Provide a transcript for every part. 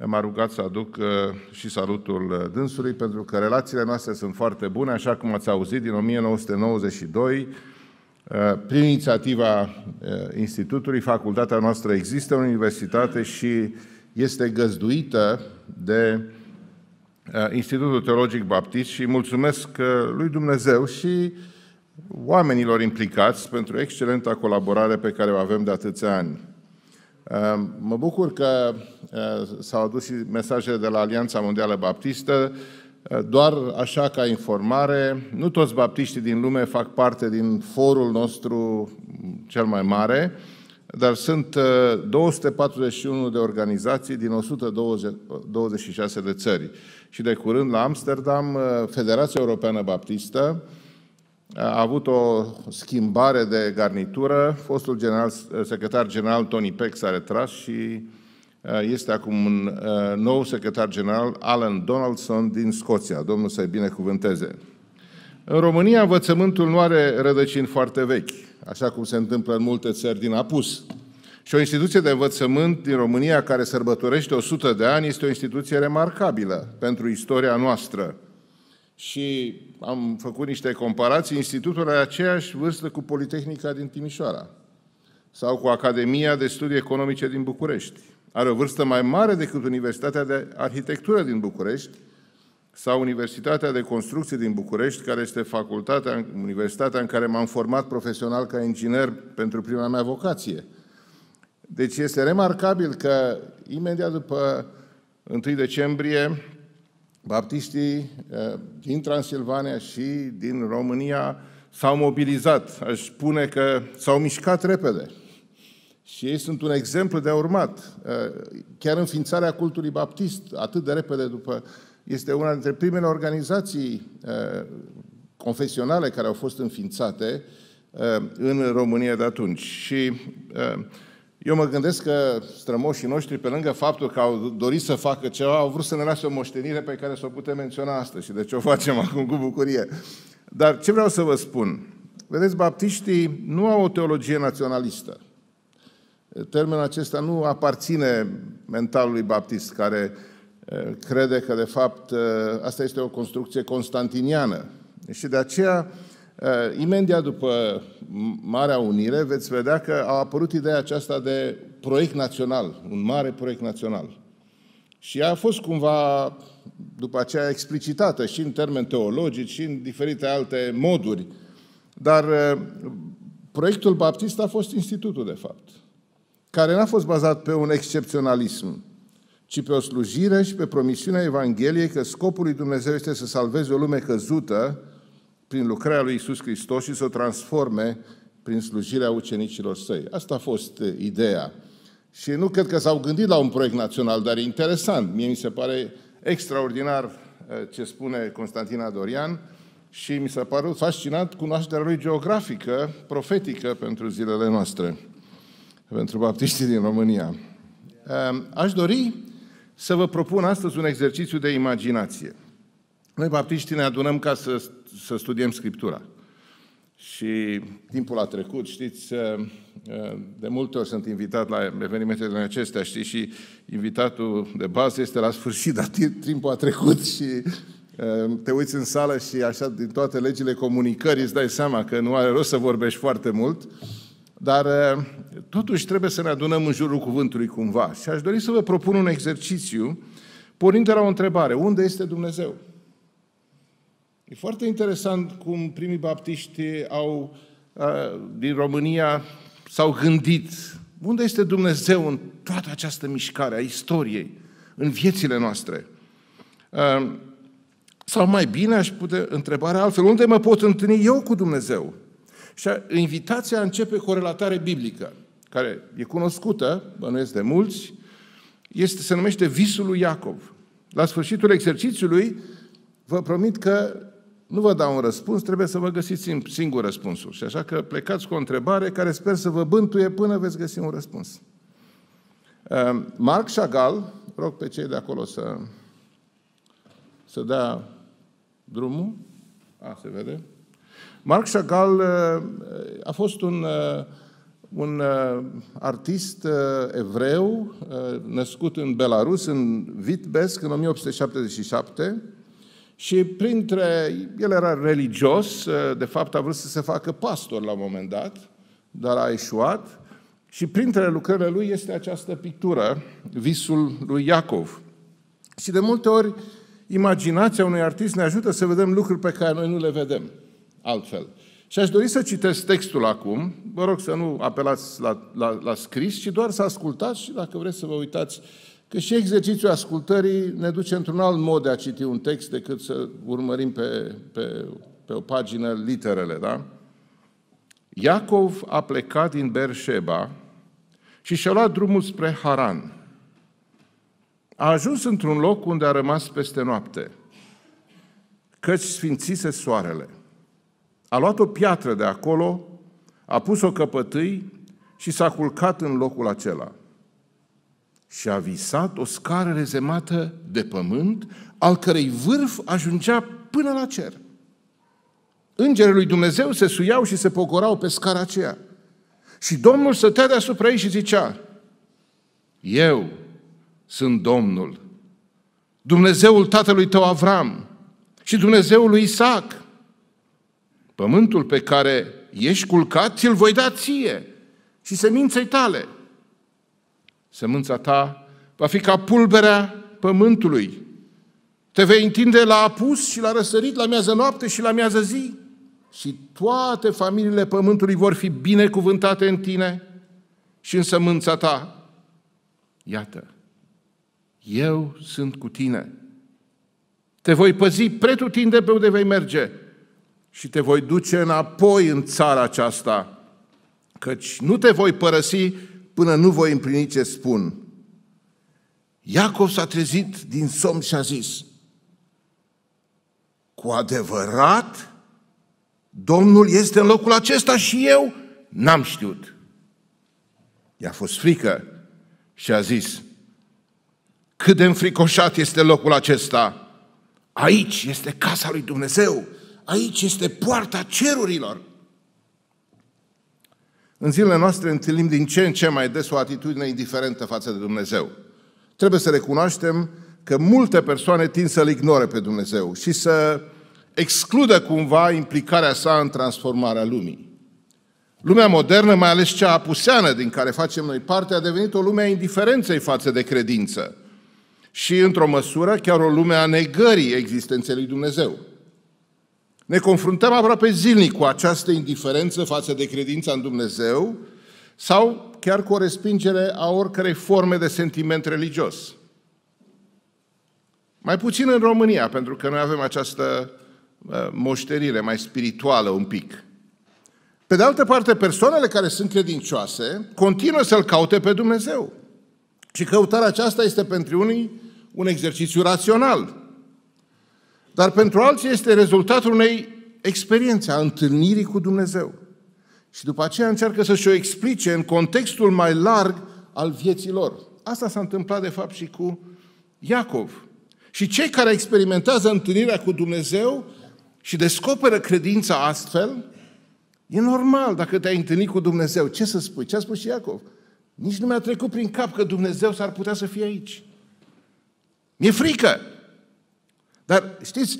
M-a rugat să aduc uh, și salutul uh, dânsului, pentru că relațiile noastre sunt foarte bune, așa cum ați auzit, din 1992, uh, prin inițiativa Institutului, facultatea noastră există în universitate și este găzduită de Institutul Teologic Baptist și mulțumesc lui Dumnezeu și oamenilor implicați pentru excelenta colaborare pe care o avem de atâția ani. Ehm, mă bucur că ehm, s-au adus și mesaje de la Alianța Mondială Baptistă. Ehm, doar așa ca informare, nu toți baptiștii din lume fac parte din forul nostru cel mai mare, dar sunt 241 de organizații din 126 de țări. Și de curând la Amsterdam, Federația Europeană Baptistă, a avut o schimbare de garnitură. Fostul general, secretar general Tony Peck s-a retras și uh, este acum un uh, nou secretar general, Alan Donaldson, din Scoția. Domnul să-i binecuvânteze. În România, învățământul nu are rădăcini foarte vechi, așa cum se întâmplă în multe țări din apus. Și o instituție de învățământ din România care sărbătorește 100 de ani este o instituție remarcabilă pentru istoria noastră – și am făcut niște comparații, institutul are aceeași vârstă cu Politehnica din Timișoara sau cu Academia de Studii Economice din București. Are o vârstă mai mare decât Universitatea de Arhitectură din București sau Universitatea de Construcții din București, care este facultatea, universitatea în care m-am format profesional ca inginer pentru prima mea vocație. Deci este remarcabil că imediat după 1 decembrie baptiștii eh, din Transilvania și din România s-au mobilizat, aș spune că s-au mișcat repede. Și ei sunt un exemplu de urmat. Eh, chiar înființarea cultului baptist, atât de repede după, este una dintre primele organizații eh, confesionale care au fost înființate în România de atunci. Și eu mă gândesc că strămoșii noștri, pe lângă faptul că au dorit să facă ceva, au vrut să ne lase o moștenire pe care să o putem menționa astăzi și de ce o facem acum cu bucurie. Dar ce vreau să vă spun? Vedeți, baptiștii nu au o teologie naționalistă. Termenul acesta nu aparține mentalului baptist, care eh, crede că, de fapt, eh, asta este o construcție constantiniană. Și de aceea, Eh, imediat după Marea Unire veți vedea că a apărut ideea aceasta de proiect național, un mare proiect național. Și a fost cumva, după aceea, explicitată și în termeni teologici și în diferite alte moduri. Dar eh, proiectul baptist a fost institutul, de fapt, care n-a fost bazat pe un excepționalism, ci pe o slujire și pe promisiunea Evangheliei că scopul lui Dumnezeu este să salveze o lume căzută, prin lucrarea lui Isus Hristos și să o transforme prin slujirea ucenicilor săi. Asta a fost eh, ideea. Și nu cred că s-au gândit la un proiect național, dar e interesant. Mie mi se pare extraordinar eh, ce spune Constantina Dorian și mi s-a părut fascinat cunoașterea lui geografică, profetică pentru zilele noastre, pentru baptiștii din România. Eh, aș dori să vă propun astăzi un exercițiu de imaginație. Noi, baptiștii, ne adunăm ca să, să studiem Scriptura. Și timpul a trecut, știți, uh, uh, de multe ori sunt invitat la evenimente din acestea, știți, și invitatul de bază este la sfârșit, dar timpul a trecut și uh, te uiți în sală și așa, din toate legile comunicării, îți dai seama că nu are rost să vorbești foarte mult, dar totuși trebuie să ne adunăm în jurul cuvântului cumva. Și aș dori să vă propun un exercițiu, pornind de la o întrebare. Unde este Dumnezeu? E foarte interesant cum primii baptiști au, din România s-au gândit unde este Dumnezeu în toată această mișcare a istoriei, în viețile noastre. Sau mai bine aș putea întrebarea altfel, unde mă pot întâlni eu cu Dumnezeu? Și invitația începe cu o relatare biblică, care e cunoscută, bănuiesc de mulți, este, se numește Visul lui Iacov. La sfârșitul exercițiului, vă promit că nu vă dau un răspuns, trebuie să vă găsiți singur răspunsul. Și așa că plecați cu o întrebare care sper să vă bântuie până veți găsi un răspuns. Ehm, Marc Chagall, rog pe cei de acolo să, să dea drumul. A, se vede. Marc Chagall ehm, a fost un, ehm, un artist evreu născut în Belarus, în Vitbesc, în 1877 și printre... El era religios, ă, de fapt a vrut să se facă pastor la un moment dat, dar a eșuat. Și printre lucrările lui este această pictură, visul lui Iacov. Și de multe ori, imaginația unui artist ne ajută să vedem lucruri pe care noi nu le vedem altfel. Și aș dori să citesc textul acum. Vă rog să nu apelați la, la, la scris, ci doar să ascultați și dacă vreți să vă uitați Că și exercițiul ascultării ne duce într-un alt mod de a citi un text decât să urmărim pe, pe, pe o pagină literele, da? Iacov a plecat din Berșeba și și-a luat drumul spre Haran. A ajuns într-un loc unde a rămas peste noapte, căci sfințise soarele. A luat o piatră de acolo, a pus-o căpătâi și s-a culcat în locul acela – și a visat o scară rezemată de pământ, al cărei vârf ajungea până la cer. Îngerii lui Dumnezeu se suiau și se pocorau pe scara aceea. Și Domnul stătea deasupra ei și zicea, Eu sunt Domnul, Dumnezeul tatălui tău Avram și Dumnezeul lui Isaac. Pământul pe care ești culcat, ți-l voi da ție și seminței tale. Sămânța ta va fi ca pulberea pământului. Te vei întinde la apus și la răsărit, la miază noapte și la miază zi. Și toate familiile pământului vor fi binecuvântate în tine și în sămânța ta. Iată, eu sunt cu tine. Te voi păzi pretutinde pe unde vei merge și te voi duce înapoi în țara aceasta, căci nu te voi părăsi până nu voi împlini ce spun. Iacov s-a trezit din somn și a zis, cu adevărat, Domnul este în locul acesta și eu n-am știut. I-a fost frică și a zis, cât de înfricoșat este locul acesta. Aici este casa lui Dumnezeu, aici este poarta cerurilor. În zilele noastre întâlnim din ce în ce mai des o atitudine indiferentă față de Dumnezeu. Trebuie să recunoaștem că multe persoane tind să-L ignore pe Dumnezeu și să excludă cumva implicarea sa în transformarea lumii. Lumea modernă, mai ales cea apuseană din care facem noi parte, a devenit o lume a indiferenței față de credință și, într-o măsură, chiar o lume a negării existenței lui Dumnezeu. Ne confruntăm aproape zilnic cu această indiferență față de credința în Dumnezeu sau chiar cu o respingere a oricărei forme de sentiment religios. Mai puțin în România, pentru că noi avem această uh, moșterire mai spirituală un pic. Pe de altă parte, persoanele care sunt credincioase continuă să-L caute pe Dumnezeu. Și căutarea aceasta este pentru unii un exercițiu rațional, dar pentru alții este rezultatul unei experiențe a întâlnirii cu Dumnezeu. Și după aceea încearcă să-și o explice în contextul mai larg al vieții lor. Asta s-a întâmplat, de fapt, și cu Iacov. Și cei care experimentează întâlnirea cu Dumnezeu și descoperă credința astfel, e normal dacă te-ai întâlnit cu Dumnezeu. Ce să spui? Ce a spus și Iacov? Nici nu mi-a trecut prin cap că Dumnezeu s-ar putea să fie aici. Mi-e frică. Dar știți,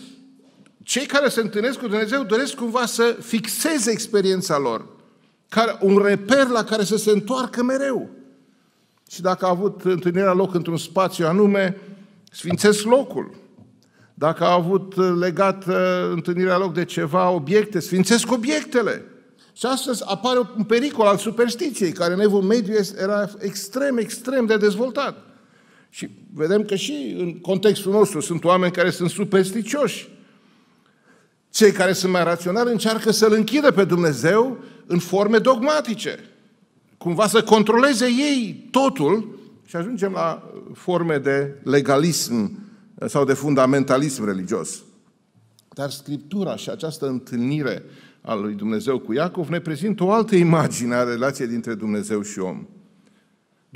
cei care se întâlnesc cu Dumnezeu doresc cumva să fixeze experiența lor, care, un reper la care să se întoarcă mereu. Și dacă a avut întâlnirea loc într-un spațiu anume, sfințesc locul. Dacă a avut uh, legat uh, întâlnirea loc de ceva obiecte, sfințesc obiectele. Și astăzi apare un pericol al superstiției, care în evul mediu era extrem, extrem de dezvoltat. Și vedem că și în contextul nostru sunt oameni care sunt supersticioși. Cei care sunt mai raționali încearcă să-L închidă pe Dumnezeu în forme dogmatice. Cumva să controleze ei totul și ajungem la forme de legalism sau de fundamentalism religios. Dar Scriptura și această întâlnire a lui Dumnezeu cu Iacov ne prezintă o altă imagine a relației dintre Dumnezeu și om.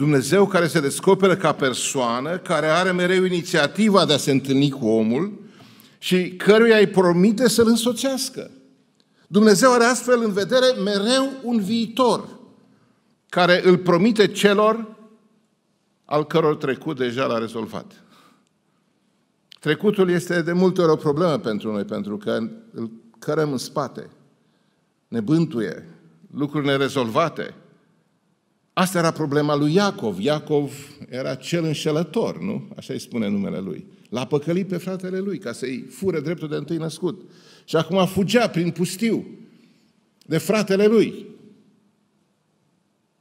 Dumnezeu care se descoperă ca persoană, care are mereu inițiativa de a se întâlni cu omul și căruia îi promite să-l însoțească. Dumnezeu are astfel în vedere mereu un viitor care îl promite celor al căror trecut deja l-a rezolvat. Trecutul este de multe ori o problemă pentru noi, pentru că îl cărăm în spate, ne bântuie, lucruri nerezolvate – Asta era problema lui Iacov. Iacov era cel înșelător, nu? Așa îi spune numele lui. L-a păcălit pe fratele lui ca să-i fure dreptul de întâi născut. Și acum fugea prin pustiu de fratele lui.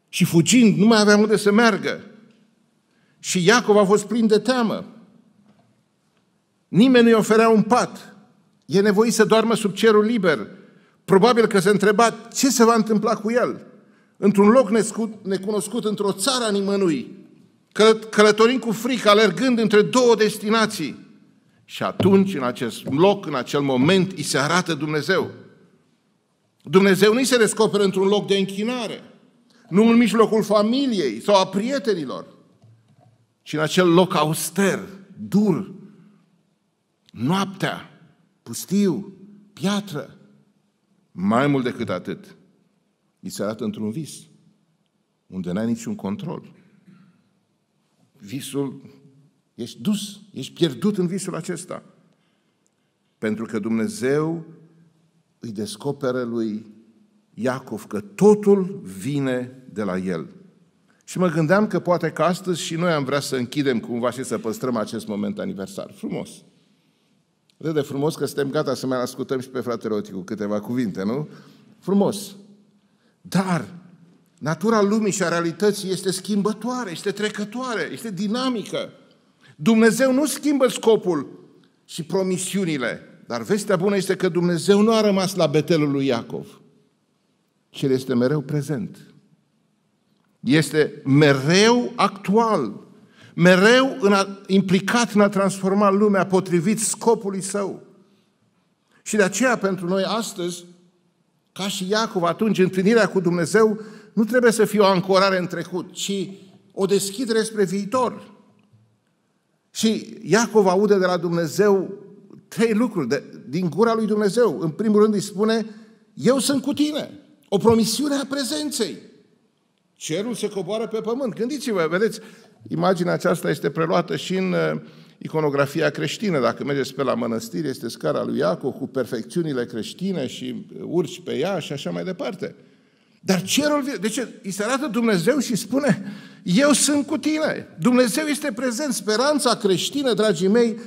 Și fugind, nu mai avea unde să meargă. Și Iacov a fost plin de teamă. Nimeni nu-i oferea un pat. E nevoit să doarmă sub cerul liber. Probabil că se întreba ce se va întâmpla cu el într-un loc nescut, necunoscut, într-o țară a nimănui, călătorind cu frică, alergând între două destinații. Și atunci, în acest loc, în acel moment, îi se arată Dumnezeu. Dumnezeu nu se descoperă într-un loc de închinare, nu în mijlocul familiei sau a prietenilor, ci în acel loc auster, dur, noaptea, pustiu, piatră. Mai mult decât atât, Îți se arată într-un vis, unde n-ai niciun control. Visul, ești dus, ești pierdut în visul acesta. Pentru că Dumnezeu îi descoperă lui Iacov că totul vine de la el. Și mă gândeam că poate că astăzi și noi am vrea să închidem cumva și să păstrăm acest moment aniversar. Frumos! Vede de frumos că suntem gata să mai ascultăm și pe fratele Oticu câteva cuvinte, nu? Frumos! Dar natura lumii și a realității este schimbătoare, este trecătoare, este dinamică. Dumnezeu nu schimbă scopul și promisiunile, dar vestea bună este că Dumnezeu nu a rămas la betelul lui Iacov, ci el este mereu prezent. Este mereu actual, mereu în a, implicat în a transforma lumea potrivit scopului său. Și de aceea pentru noi astăzi ca și Iacov atunci, întâlnirea cu Dumnezeu nu trebuie să fie o ancorare în trecut, ci o deschidere spre viitor. Și Iacov aude de la Dumnezeu trei lucruri de, din gura lui Dumnezeu. În primul rând îi spune, eu sunt cu tine. O promisiune a prezenței. Cerul se coboară pe pământ. Gândiți-vă, vedeți, imaginea aceasta este preluată și în uh, iconografia creștină. Dacă mergeți pe la mănăstiri, este scara lui Iacov cu perfecțiunile creștine și uh, urci pe ea și așa mai departe. Dar cerul, de ce? Îi se arată Dumnezeu și spune, eu sunt cu tine. Dumnezeu este prezent. Speranța creștină, dragii mei,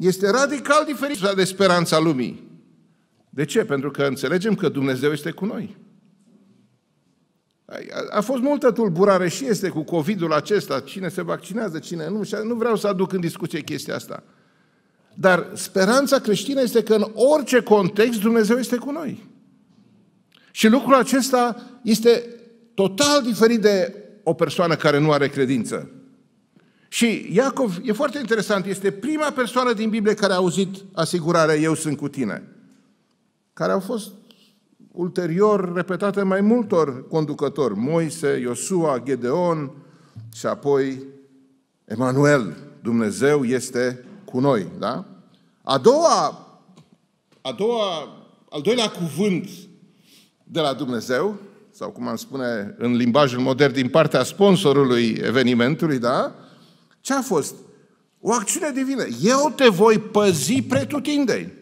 este radical diferită de speranța lumii. De ce? Pentru că înțelegem că Dumnezeu este cu noi. A, fost multă tulburare și este cu COVID-ul acesta, cine se vaccinează, cine nu, și nu vreau să aduc în discuție chestia asta. Dar speranța creștină este că în orice context Dumnezeu este cu noi. Și lucrul acesta este total diferit de o persoană care nu are credință. Și Iacov, e foarte interesant, este prima persoană din Biblie care a auzit asigurarea Eu sunt cu tine, care au fost ulterior repetate mai multor conducători, Moise, Iosua, Gedeon și apoi Emanuel, Dumnezeu este cu noi, da? A doua, a doua, al doilea cuvânt de la Dumnezeu, sau cum am spune în limbajul modern din partea sponsorului evenimentului, da? Ce a fost? O acțiune divină. Eu te voi păzi pretutindei.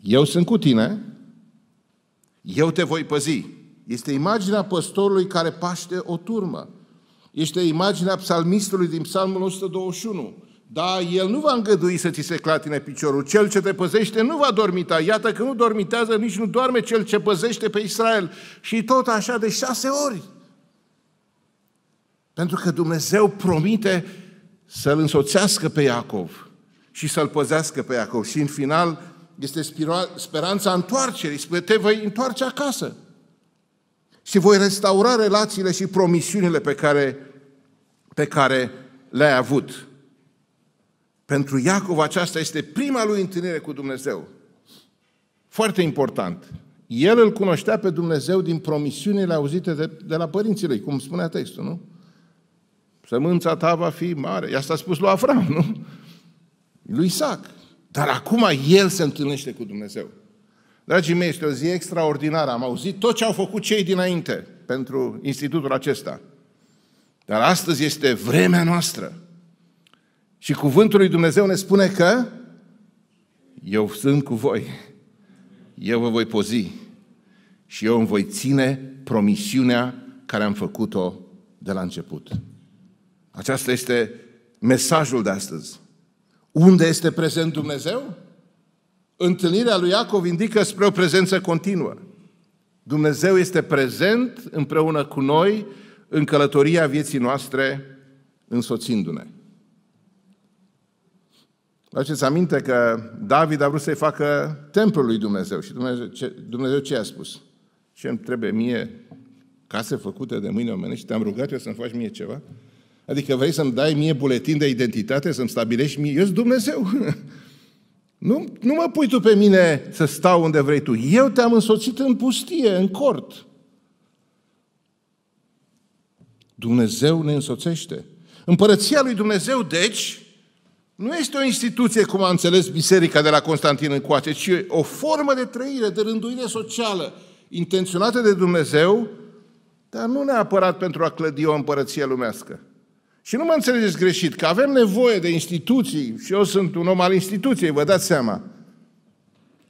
Eu sunt cu tine eu te voi păzi. Este imaginea păstorului care paște o turmă. Este imaginea psalmistului din psalmul 121. Da, el nu va îngădui să ți se clatine piciorul. Cel ce te păzește nu va dormita. Iată că nu dormitează, nici nu doarme cel ce păzește pe Israel. Și tot așa de șase ori. Pentru că Dumnezeu promite să-l însoțească pe Iacov și să-l păzească pe Iacov. Și în final, este speranța întoarcerii, spune, te voi întoarce acasă. Și voi restaura relațiile și promisiunile pe care, pe care le-ai avut. Pentru Iacov aceasta este prima lui întâlnire cu Dumnezeu. Foarte important. El îl cunoștea pe Dumnezeu din promisiunile auzite de, de la părinții lui, cum spunea textul, nu? Sămânța ta va fi mare. I-asta a spus lui Avram, nu? Lui Isaac. Dar acum el se întâlnește cu Dumnezeu. Dragii mei, este o zi extraordinară. Am auzit tot ce au făcut cei dinainte pentru institutul acesta. Dar astăzi este vremea noastră. Și cuvântul lui Dumnezeu ne spune că eu sunt cu voi, eu vă voi pozi și eu îmi voi ține promisiunea care am făcut-o de la început. Aceasta este mesajul de astăzi. Unde este prezent Dumnezeu? Întâlnirea lui Iacov indică spre o prezență continuă. Dumnezeu este prezent împreună cu noi în călătoria vieții noastre, însoțindu-ne. să aminte că David a vrut să-i facă templul lui Dumnezeu și Dumnezeu ce, Dumnezeu ce a spus? Ce îmi trebuie mie case făcute de mâine omenești? Te-am rugat eu să-mi faci mie ceva? Adică vrei să-mi dai mie buletin de identitate, să-mi stabilești mie? Eu sunt Dumnezeu. Nu, nu mă pui tu pe mine să stau unde vrei tu. Eu te-am însoțit în pustie, în cort. Dumnezeu ne însoțește. Împărăția lui Dumnezeu, deci, nu este o instituție, cum a înțeles biserica de la Constantin coace, ci o formă de trăire, de rânduire socială, intenționată de Dumnezeu, dar nu neapărat pentru a clădi o împărăție lumească. Și nu mă înțelegeți greșit, că avem nevoie de instituții și eu sunt un om al instituției, vă dați seama.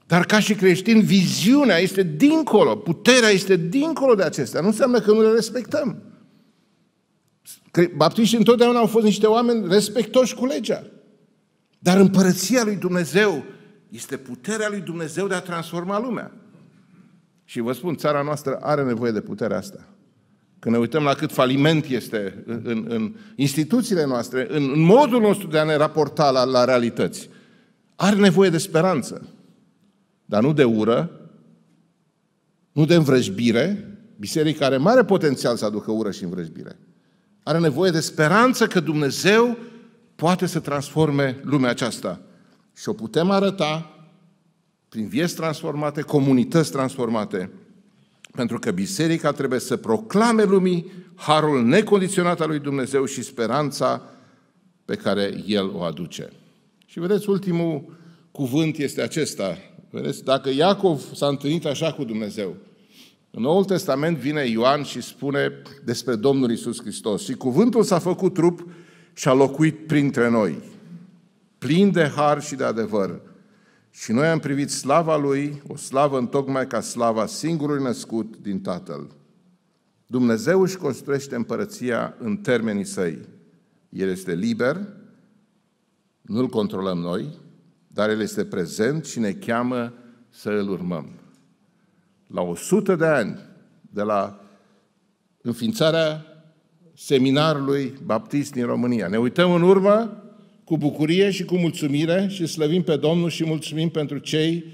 Dar ca și creștin, viziunea este dincolo, puterea este dincolo de acestea. Nu înseamnă că nu le respectăm. Baptiștii întotdeauna au fost niște oameni respectoși cu legea. Dar împărăția lui Dumnezeu este puterea lui Dumnezeu de a transforma lumea. Și vă spun, țara noastră are nevoie de puterea asta. Când ne uităm la cât faliment este în, în instituțiile noastre, în, în modul nostru de a ne raporta la, la realități, are nevoie de speranță. Dar nu de ură, nu de învrăjbire. Biserica are mare potențial să aducă ură și învrăjbire. Are nevoie de speranță că Dumnezeu poate să transforme lumea aceasta. Și o putem arăta prin vieți transformate, comunități transformate pentru că biserica trebuie să proclame lumii harul necondiționat al lui Dumnezeu și speranța pe care El o aduce. Și vedeți, ultimul cuvânt este acesta. Vedeți, dacă Iacov s-a întâlnit așa cu Dumnezeu, în Noul Testament vine Ioan și spune despre Domnul Isus Hristos. Și cuvântul s-a făcut trup și a locuit printre noi, plin de har și de adevăr. Și noi am privit slava Lui, o slavă întocmai ca slava singurului născut din Tatăl. Dumnezeu își construiește împărăția în termenii săi. El este liber, nu-L controlăm noi, dar El este prezent și ne cheamă să îl urmăm. La 100 de ani de la înființarea seminarului baptist din România, ne uităm în urmă cu bucurie și cu mulțumire și slăvim pe Domnul și mulțumim pentru cei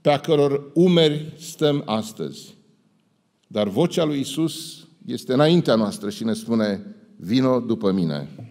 pe a căror umeri stăm astăzi. Dar vocea lui Isus este înaintea noastră și ne spune, vino după mine.